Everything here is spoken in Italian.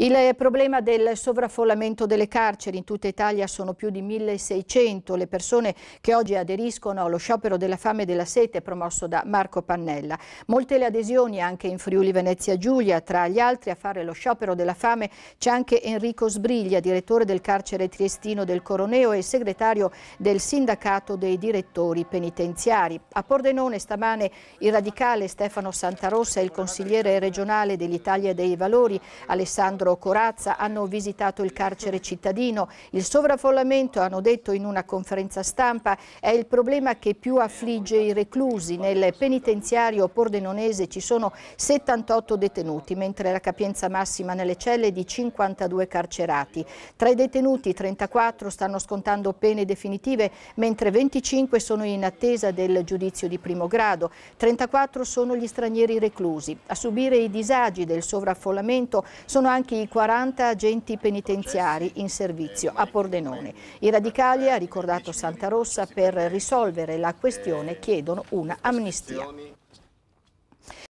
Il eh, problema del sovraffollamento delle carceri in tutta Italia sono più di 1600 le persone che oggi aderiscono allo sciopero della fame e della sete promosso da Marco Pannella. Molte le adesioni anche in Friuli Venezia Giulia, tra gli altri a fare lo sciopero della fame c'è anche Enrico Sbriglia, direttore del carcere triestino del Coroneo e segretario del sindacato dei direttori penitenziari. A Pordenone stamane il radicale Stefano Santarossa e il consigliere regionale dell'Italia dei Valori Alessandro Castro, Corazza hanno visitato il carcere cittadino. Il sovraffollamento, hanno detto in una conferenza stampa, è il problema che più affligge i reclusi. Nel penitenziario pordenonese ci sono 78 detenuti, mentre la capienza massima nelle celle è di 52 carcerati. Tra i detenuti 34 stanno scontando pene definitive, mentre 25 sono in attesa del giudizio di primo grado. 34 sono gli stranieri reclusi. A subire i disagi del sovraffollamento sono anche i impiegati 40 agenti penitenziari in servizio a Pordenone. I radicali, ha ricordato Santa Rossa, per risolvere la questione chiedono un'amnistia.